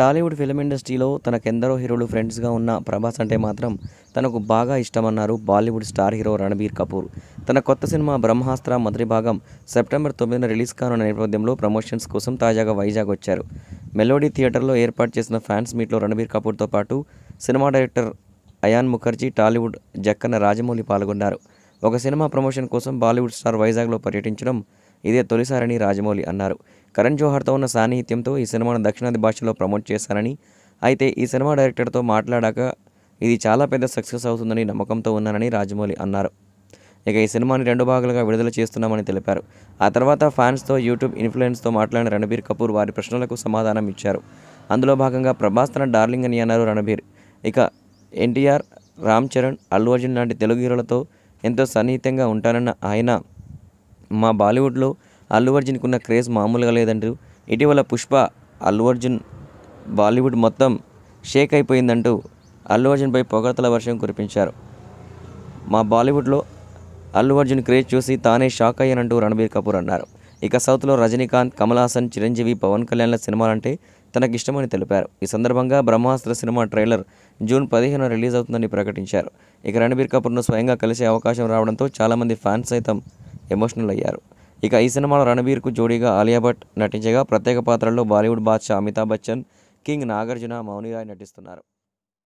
Tollywood film ఇండస్ట్రీలో తనకెందరో హీరోలు ఫ్రెండ్స్గా ఉన్న ప్రభాస్ అంటే మాత్రం తనకు బాగా ఇష్టమన్నారు Bollywood star hero Ranbir Kapoor తన కొత్త సినిమా బ్రహ్మాస్త్ర మొదటి భాగం సెప్టెంబర్ తొమ్మిదిన రిలీజ్ కానున్న నేపథ్యంలో ప్రమోషన్స్ కోసం తాజాగా వైజాగ్ వచ్చారు మెలోడీ థియేటర్లో ఏర్పాటు చేసిన ఫ్యాన్స్ మీట్లో రణబీర్ కపూర్తో పాటు cinema director Ayan Mukerji Tollywood Jakkanna Rajamouli పాల్గొన్నారు ఒక సినిమా ప్రమోషన్ కోసం బాలీవుడ్ స్టార్ వైజాగ్లో పర్యటించడం ఇదే తొలిసారని రాజమౌళి అన్నారు కరణ్ జోహర్తో ఉన్న సాన్నిహిత్యంతో ఈ సినిమాను దక్షిణాది భాషలో ప్రమోట్ చేశానని అయితే ఈ సినిమా డైరెక్టర్తో మాట్లాడాక ఇది చాలా పెద్ద సక్సెస్ అవుతుందని నమ్మకంతో ఉన్నానని రాజమౌళి అన్నారు ఇక ఈ సినిమాని రెండు భాగాలుగా విడుదల చేస్తున్నామని తెలిపారు ఆ తర్వాత ఫ్యాన్స్తో యూట్యూబ్ ఇన్ఫ్లుయెన్స్తో మాట్లాడిన రణబీర్ కపూర్ వారి ప్రశ్నలకు సమాధానం ఇచ్చారు అందులో భాగంగా ప్రభాస్ తన డార్లింగ్ అని అన్నారు రణబీర్ ఇక ఎన్టీఆర్ రామ్ చరణ్ అల్లు అర్జున్ లాంటి తెలుగు హీరోలతో ఎంతో సన్నిహితంగా ఉంటానన్న ఆయన మా బాలీవుడ్లో అల్లు అర్జున్కి ఉన్న క్రేజ్ మామూలుగా లేదంటూ ఇటీవల పుష్ప అల్లు అర్జున్ బాలీవుడ్ మొత్తం షేక్ అయిపోయిందంటూ అల్లు అర్జున్పై పొగడతల వర్షం కురిపించారు మా బాలీవుడ్లో అల్లు అర్జున్ క్రేజ్ చూసి తానే షాక్ అయ్యానంటూ రణబీర్ కపూర్ అన్నారు ఇక సౌత్లో రజనీకాంత్ కమల్ హాసన్ చిరంజీవి పవన్ కళ్యాణ్ల సినిమాలంటే తనకిష్టమని తెలిపారు ఈ సందర్భంగా బ్రహ్మాస్త్ర సినిమా ట్రైలర్ జూన్ పదిహేను రిలీజ్ అవుతుందని ప్రకటించారు ఇక రణబీర్ కపూర్ను స్వయంగా కలిసే అవకాశం రావడంతో చాలామంది ఫ్యాన్స్ సైతం ఎమోషనల్ అయ్యారు ఇక ఈ సినిమాలో రణబీర్కు జోడీగా ఆలియా భట్ నటించగా ప్రత్యేక పాత్రల్లో బాలీవుడ్ బాద్షా అమితాబ్ బచ్చన్ కింగ్ నాగార్జున మౌనిరాయ్ నటిస్తున్నారు